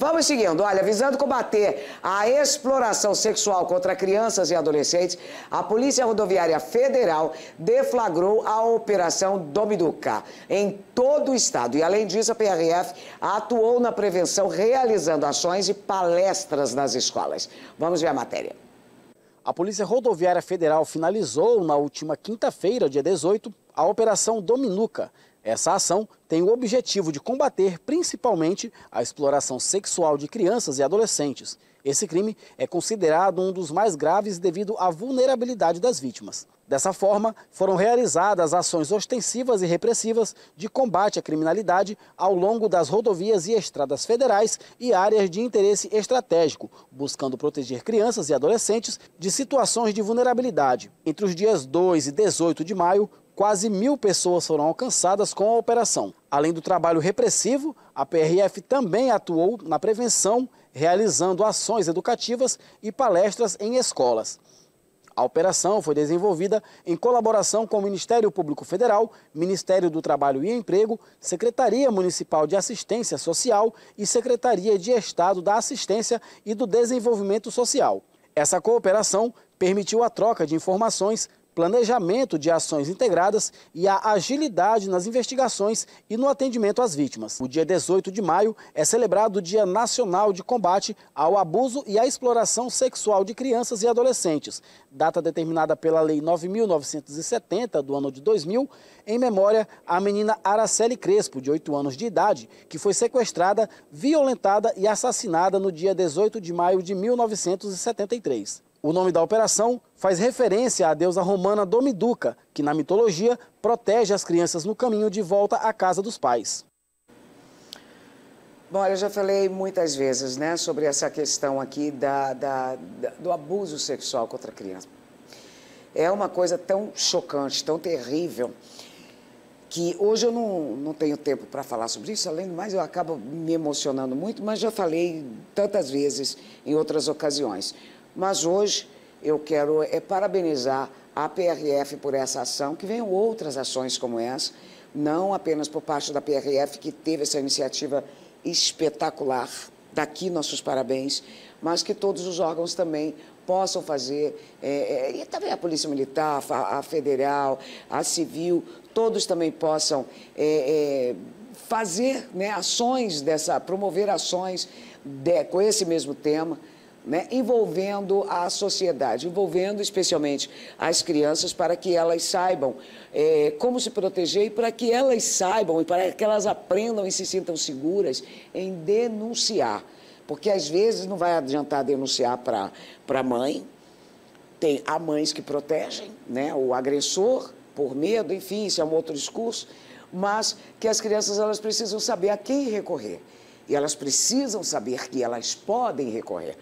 Vamos seguindo. Olha, visando combater a exploração sexual contra crianças e adolescentes, a Polícia Rodoviária Federal deflagrou a Operação Domiduca em todo o estado. E, além disso, a PRF atuou na prevenção, realizando ações e palestras nas escolas. Vamos ver a matéria. A Polícia Rodoviária Federal finalizou na última quinta-feira, dia 18, a Operação Dominuca, essa ação tem o objetivo de combater principalmente a exploração sexual de crianças e adolescentes. Esse crime é considerado um dos mais graves devido à vulnerabilidade das vítimas. Dessa forma, foram realizadas ações ostensivas e repressivas de combate à criminalidade ao longo das rodovias e estradas federais e áreas de interesse estratégico, buscando proteger crianças e adolescentes de situações de vulnerabilidade. Entre os dias 2 e 18 de maio, quase mil pessoas foram alcançadas com a operação. Além do trabalho repressivo, a PRF também atuou na prevenção, realizando ações educativas e palestras em escolas. A operação foi desenvolvida em colaboração com o Ministério Público Federal, Ministério do Trabalho e Emprego, Secretaria Municipal de Assistência Social e Secretaria de Estado da Assistência e do Desenvolvimento Social. Essa cooperação permitiu a troca de informações planejamento de ações integradas e a agilidade nas investigações e no atendimento às vítimas. O dia 18 de maio é celebrado o Dia Nacional de Combate ao Abuso e à Exploração Sexual de Crianças e Adolescentes, data determinada pela Lei 9.970 do ano de 2000, em memória à menina Araceli Crespo, de 8 anos de idade, que foi sequestrada, violentada e assassinada no dia 18 de maio de 1973. O nome da operação faz referência à deusa romana Domiduca, que na mitologia protege as crianças no caminho de volta à casa dos pais. Bom, eu já falei muitas vezes né, sobre essa questão aqui da, da, da, do abuso sexual contra a criança. É uma coisa tão chocante, tão terrível, que hoje eu não, não tenho tempo para falar sobre isso, além do mais eu acabo me emocionando muito, mas já falei tantas vezes em outras ocasiões. Mas hoje eu quero é, parabenizar a PRF por essa ação, que venham outras ações como essa, não apenas por parte da PRF, que teve essa iniciativa espetacular, daqui nossos parabéns, mas que todos os órgãos também possam fazer, é, é e também a Polícia Militar, a, Federal, a Civil, todos também possam é, é, fazer né, ações dessa, promover ações de, com esse mesmo tema, né, envolvendo a sociedade, envolvendo especialmente as crianças, para que elas saibam é, como se proteger e para que elas saibam e para que elas aprendam e se sintam seguras em denunciar. Porque às vezes não vai adiantar denunciar para a mãe, tem há mães que protegem né, o agressor por medo, enfim, isso é um outro discurso, mas que as crianças elas precisam saber a quem recorrer. E elas precisam saber que elas podem recorrer.